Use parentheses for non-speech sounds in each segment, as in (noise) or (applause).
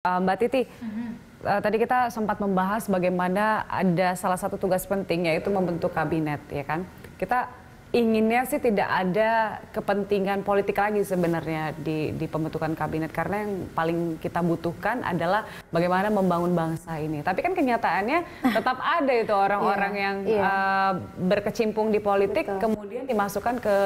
Eh, Mbak Titi, uh, tadi kita sempat membahas bagaimana ada salah satu tugas penting yaitu membentuk kabinet, ya kan? Kita inginnya sih tidak ada kepentingan politik lagi sebenarnya di, di pembentukan kabinet karena yang paling kita butuhkan adalah bagaimana membangun bangsa ini. Tapi kan kenyataannya (laughs) tetap ada itu orang-orang yeah, yang yeah. Iya. Uh, berkecimpung di politik Betul. kemudian dimasukkan ke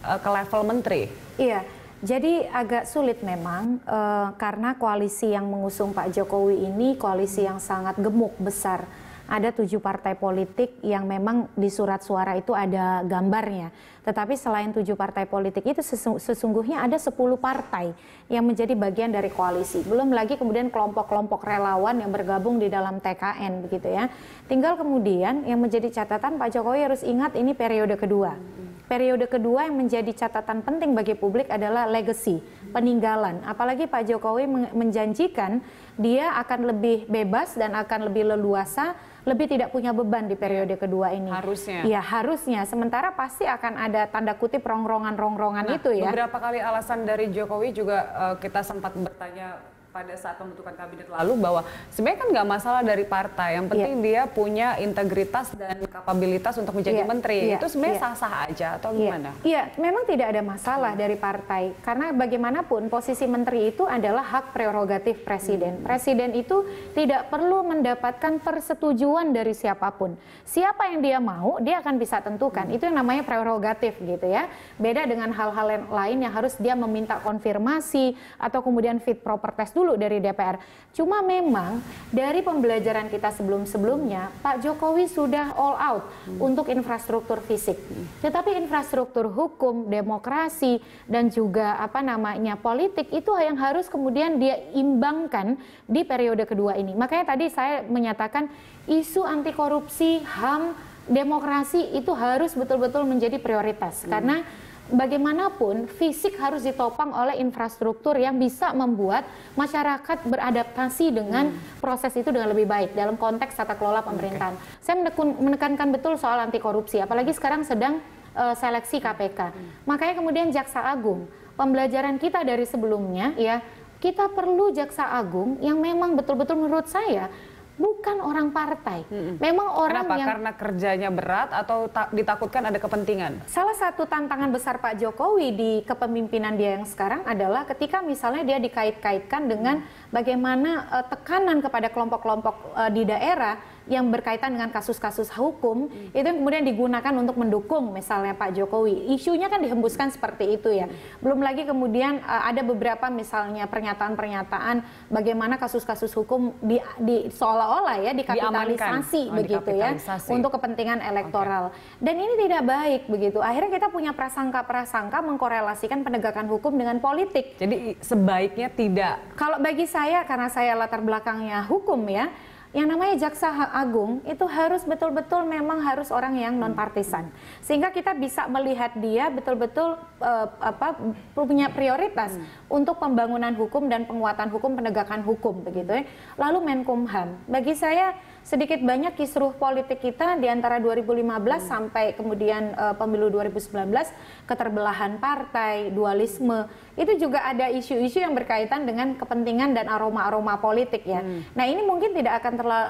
uh, ke level menteri. Iya. Yeah jadi agak sulit memang uh, karena koalisi yang mengusung Pak Jokowi ini koalisi yang sangat gemuk besar. Ada tujuh partai politik yang memang di surat suara itu ada gambarnya tetapi selain tujuh partai politik itu sesungguhnya ada sepuluh partai yang menjadi bagian dari koalisi. Belum lagi kemudian kelompok-kelompok relawan yang bergabung di dalam TKN begitu ya. Tinggal kemudian yang menjadi catatan Pak Jokowi harus ingat ini periode kedua. Periode kedua yang menjadi catatan penting bagi publik adalah legacy, peninggalan. Apalagi Pak Jokowi menjanjikan dia akan lebih bebas dan akan lebih leluasa, lebih tidak punya beban di periode kedua ini. Harusnya. Ya, harusnya. Sementara pasti akan ada ada tanda kutip rongrongan-rongrongan nah, itu ya. Beberapa kali alasan dari Jokowi juga uh, kita sempat bertanya pada saat pembentukan kabinet lalu bahwa sebenarnya kan nggak masalah dari partai, yang iya. penting yeah. dia punya integritas dan kapabilitas untuk menjadi yeah. menteri. Yeah. Itu sebenarnya iya. sah-sah aja atau iya. gimana? Iya, yeah. memang tidak ada masalah hmm. dari partai karena bagaimanapun posisi menteri itu adalah hak prerogatif presiden. Hmm. Presiden itu tidak perlu mendapatkan persetujuan dari siapapun. Siapa yang dia mau, dia akan bisa tentukan. Hmm. Itu yang namanya prerogatif gitu ya. Beda dengan hal-hal lain yang harus dia meminta konfirmasi atau kemudian fit proper test dulu dulu dari DPR. Cuma memang dari pembelajaran kita sebelum-sebelumnya, Pak Jokowi sudah all out hmm. untuk infrastruktur fisik. Hmm. Tetapi infrastruktur hukum, demokrasi, dan juga apa namanya politik itu yang harus kemudian dia imbangkan di periode kedua ini. Makanya tadi saya menyatakan isu anti korupsi, HAM, demokrasi itu harus betul-betul menjadi prioritas. Hmm. Karena bagaimanapun fisik harus ditopang oleh infrastruktur yang bisa membuat masyarakat beradaptasi dengan hmm. proses itu dengan lebih baik dalam konteks tata kelola pemerintahan. Okay. Saya menekun, menekankan betul soal anti korupsi, apalagi sekarang sedang uh, seleksi KPK. Hmm. Makanya kemudian Jaksa Agung, pembelajaran kita dari sebelumnya ya kita perlu jaksa agung yang memang betul-betul menurut saya bukan orang partai. Memang orang Kenapa? yang karena kerjanya berat atau ditakutkan ada kepentingan. Salah satu tantangan besar Pak Jokowi di kepemimpinan dia yang sekarang adalah ketika misalnya dia dikait-kaitkan dengan mm. bagaimana uh, tekanan kepada kelompok-kelompok uh, di daerah yang berkaitan dengan kasus-kasus hukum hmm. itu yang kemudian digunakan untuk mendukung misalnya Pak Jokowi. Isunya kan dihembuskan seperti itu ya. Hmm. Belum lagi kemudian uh, ada beberapa misalnya pernyataan-pernyataan bagaimana kasus-kasus hukum di, di seolah-olah ya dikapitalisasi oh, begitu ya, dikapitalisasi. ya untuk kepentingan elektoral. Okay. Dan ini tidak baik begitu. Akhirnya kita punya prasangka-prasangka mengkorelasikan penegakan hukum dengan politik. Jadi sebaiknya tidak. Kalau bagi saya karena saya latar belakangnya hukum ya yang namanya jaksa agung itu harus betul-betul memang harus orang yang nonpartisan sehingga kita bisa melihat dia betul-betul uh, apa punya prioritas hmm. untuk pembangunan hukum dan penguatan hukum penegakan hukum begitu ya lalu Menkumham bagi saya sedikit banyak kisruh politik kita di antara 2015 hmm. sampai kemudian uh, pemilu 2019 keterbelahan partai, dualisme itu juga ada isu-isu yang berkaitan dengan kepentingan dan aroma-aroma politik ya. Hmm. Nah, ini mungkin tidak akan terla,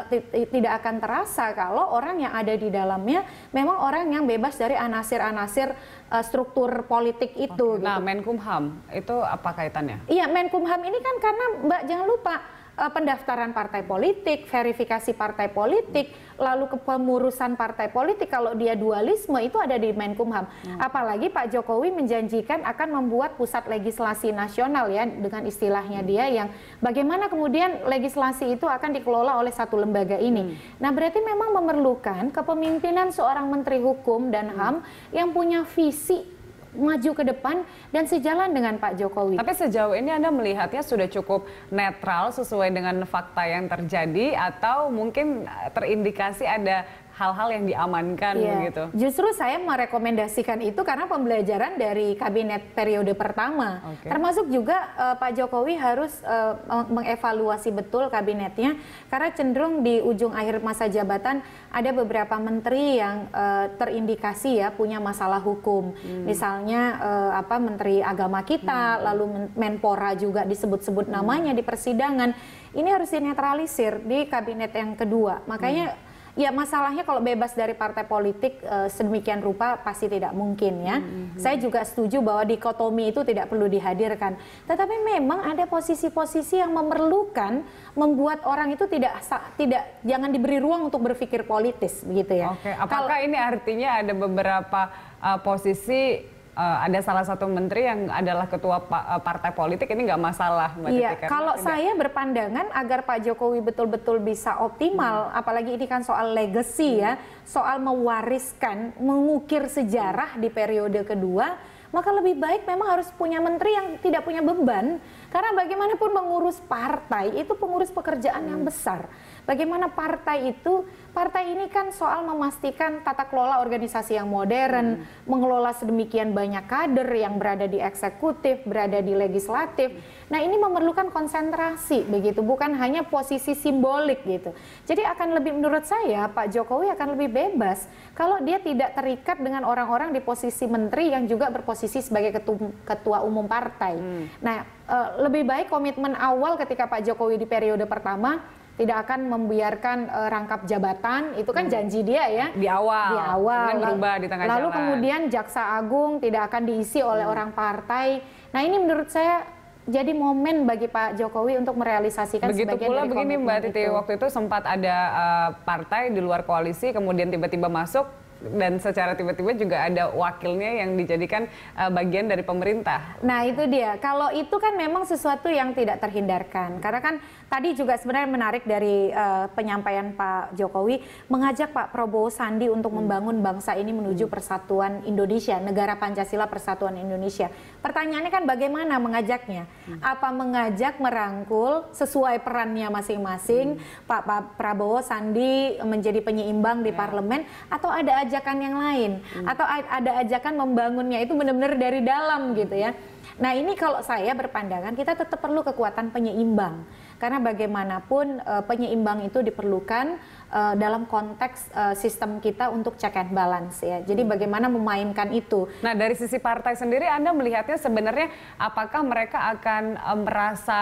tidak akan terasa kalau orang yang ada di dalamnya memang orang yang bebas dari anasir-anasir uh, struktur politik itu. Gitu. Nah, Menkumham itu apa kaitannya? Iya, Menkumham ini kan karena Mbak jangan lupa Eh, pendaftaran partai politik, verifikasi partai politik, lalu kepengurusan partai politik kalau dia dualisme itu ada di Menkumham. Hmm. Apalagi Pak Jokowi menjanjikan akan membuat pusat legislasi nasional ya dengan istilahnya hmm. dia yang bagaimana kemudian legislasi itu akan dikelola oleh satu lembaga ini. Hmm. Nah, berarti memang memerlukan kepemimpinan seorang menteri hukum dan hmm. HAM yang punya visi maju ke depan dan sejalan dengan Pak Jokowi. Tapi sejauh ini Anda melihatnya sudah cukup netral sesuai dengan fakta yang terjadi atau mungkin terindikasi ada hal-hal yang diamankan yeah. begitu. Justru saya merekomendasikan itu karena pembelajaran dari kabinet periode pertama. Okay. Termasuk juga uh, Pak Jokowi harus uh, mengevaluasi betul kabinetnya karena cenderung di ujung akhir masa jabatan ada beberapa menteri yang uh, terindikasi ya punya masalah hukum. Hmm. Misalnya uh, apa Menteri Agama kita, hmm. lalu Menpora juga disebut-sebut namanya hmm. di persidangan. Ini harus dinetralisir di kabinet yang kedua. Makanya hmm Ya masalahnya kalau bebas dari partai politik eh, sedemikian rupa pasti tidak mungkin ya. Mm -hmm. Saya juga setuju bahwa dikotomi itu tidak perlu dihadirkan. Tetapi memang ada posisi-posisi yang memerlukan membuat orang itu tidak tidak jangan diberi ruang untuk berpikir politis begitu ya. Oke, okay. apakah kalau, ini artinya ada beberapa uh, posisi uh, ada salah satu menteri yang adalah ketua pa eh, partai politik ini nggak masalah mbak iya, Titi kalau enggak. saya berpandangan agar Pak Jokowi betul-betul bisa optimal hmm. apalagi ini kan soal legacy ya, hmm. ya soal mewariskan mengukir sejarah hmm. di periode kedua maka lebih baik memang harus punya menteri yang tidak punya beban karena bagaimanapun mengurus partai itu pengurus pekerjaan yang hmm. besar. Bagaimana partai itu, partai ini kan soal memastikan tata kelola organisasi yang modern, hmm. mengelola sedemikian banyak kader yang berada di eksekutif, berada di legislatif. Nah ini memerlukan konsentrasi begitu, bukan hanya posisi simbolik gitu. Jadi akan lebih menurut saya Pak Jokowi akan lebih bebas kalau dia tidak terikat dengan orang-orang di posisi menteri yang juga berposisi sebagai ketua umum partai. Hmm. Nah uh, lebih baik komitmen awal ketika Pak Jokowi di periode pertama tidak akan membiarkan uh, rangkap jabatan itu kan hmm. janji dia ya di awal di awal lalu, berubah di tengah lalu jalan. kemudian jaksa agung tidak akan diisi oleh hmm. orang partai nah ini menurut saya jadi momen bagi Pak Jokowi untuk merealisasikan begitu sebagian pula dari begini Mbak Titi itu. waktu itu sempat ada uh, partai di luar koalisi kemudian tiba-tiba masuk dan secara tiba-tiba juga ada wakilnya yang dijadikan uh, bagian dari pemerintah. Nah itu dia. Kalau itu kan memang sesuatu yang tidak terhindarkan. Karena kan tadi juga sebenarnya menarik dari uh, penyampaian Pak Jokowi mengajak Pak Prabowo Sandi untuk hmm. membangun bangsa ini menuju hmm. persatuan Indonesia, negara Pancasila persatuan Indonesia. Pertanyaannya kan bagaimana mengajaknya? Hmm. Apa mengajak merangkul sesuai perannya masing-masing? Hmm. Pak, Pak Prabowo Sandi menjadi penyeimbang di ya. parlemen atau ada ajakan yang lain hmm. atau ada ajakan membangunnya itu benar-benar dari dalam gitu ya. Nah, ini kalau saya berpandangan kita tetap perlu kekuatan penyeimbang karena bagaimanapun uh, penyeimbang itu diperlukan uh, dalam konteks uh, sistem kita untuk check and balance ya. Jadi bagaimana memainkan itu. Nah, dari sisi partai sendiri Anda melihatnya sebenarnya apakah mereka akan uh, merasa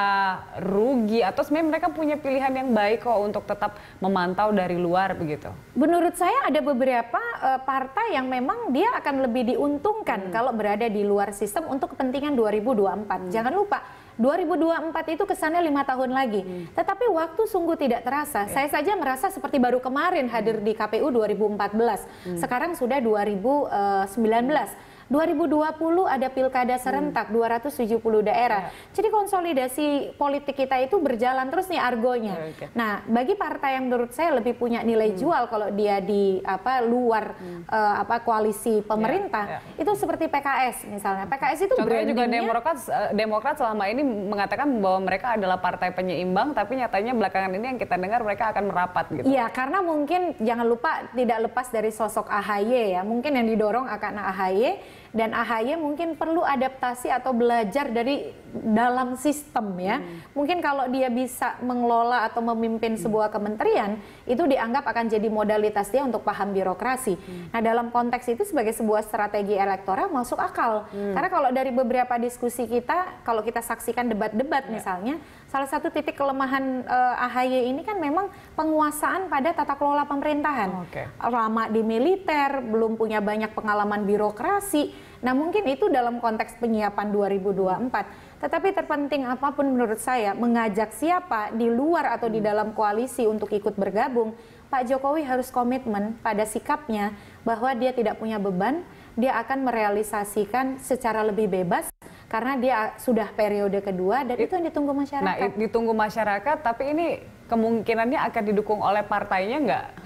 rugi atau sebenarnya mereka punya pilihan yang baik kok untuk tetap memantau dari luar begitu? Menurut saya ada beberapa uh, partai yang memang dia akan lebih diuntungkan hmm. kalau berada di luar sistem untuk kepentingan 2024. Hmm. Jangan lupa 2024 itu kesannya lima tahun lagi. Hmm. Tetapi waktu sungguh tidak terasa. Yeah. Saya saja merasa seperti baru kemarin hadir hmm. di KPU 2014. Hmm. Sekarang sudah 2019. Hmm eh, 2020 ada pilkada serentak hmm. 270 daerah. Ya. Jadi konsolidasi politik kita itu berjalan terus nih argonya. Ya, okay. Nah, bagi partai yang menurut saya lebih punya nilai hmm. jual kalau dia di apa luar hmm. uh, apa koalisi ya, pemerintah ya, ya. itu seperti PKS misalnya. PKS itu Contohnya juga Demokrat eh, Demokrat selama ini mengatakan bahwa mereka adalah partai penyeimbang tapi nyatanya belakangan ini yang kita dengar mereka akan merapat gitu. Iya, karena mungkin jangan lupa tidak lepas dari sosok AHY ya. Mungkin yang didorong akan AHY dan AHY mungkin perlu adaptasi atau belajar dari dalam sistem ya. Hmm. Mungkin kalau dia bisa mengelola atau memimpin hmm. sebuah kementerian itu dianggap akan jadi modalitas dia untuk paham birokrasi. Hmm. Nah, dalam konteks itu sebagai sebuah strategi elektoral masuk akal. Hmm. Karena kalau dari beberapa diskusi kita, kalau kita saksikan debat-debat ya. misalnya, salah satu titik kelemahan uh, eh, AHY ini kan memang penguasaan pada tata kelola pemerintahan. Okay. Lama di militer, belum punya banyak pengalaman birokrasi Nah mungkin itu dalam konteks penyiapan 2024. Tetapi terpenting apapun menurut saya mengajak siapa di luar atau di hmm. dalam koalisi untuk ikut bergabung, Pak Jokowi harus komitmen pada sikapnya bahwa dia tidak punya beban, dia akan merealisasikan secara lebih bebas karena dia sudah periode kedua dan itu yang ditunggu nah, masyarakat. Nah, ditunggu masyarakat, tapi ini kemungkinannya akan didukung oleh partainya nggak?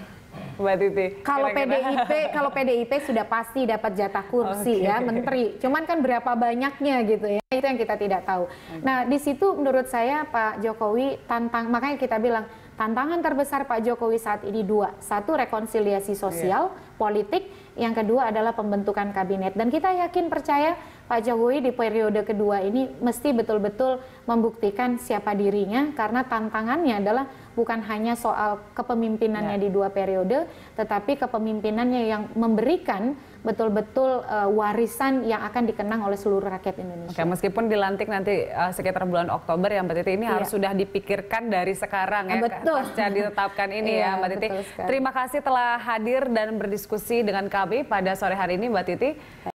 Mbak Titi? Kalau PDIP, kalau PDIP sudah pasti dapat jatah kursi okay. ya menteri. Cuman kan berapa banyaknya gitu ya itu yang kita tidak tahu. Okay. Nah di situ menurut saya Pak Jokowi tantang makanya kita bilang tantangan terbesar Pak Jokowi saat ini dua. Satu rekonsiliasi sosial, yeah. politik, yang kedua adalah pembentukan kabinet. Dan kita yakin percaya Pak Jokowi di periode kedua ini mesti betul-betul membuktikan siapa dirinya karena tantangannya adalah bukan hanya soal kepemimpinannya ya. di dua periode, tetapi kepemimpinannya yang memberikan betul-betul uh, warisan yang akan dikenang oleh seluruh rakyat Indonesia. Oke, meskipun dilantik nanti uh, sekitar bulan Oktober ya Mbak Titi ini iya. harus sudah dipikirkan dari sekarang ya ah, betul. pasca ditetapkan ini ya, iya, ya Mbak Titi. Terima kasih telah hadir dan berdiskusi dengan kami pada sore hari ini Mbak Titi.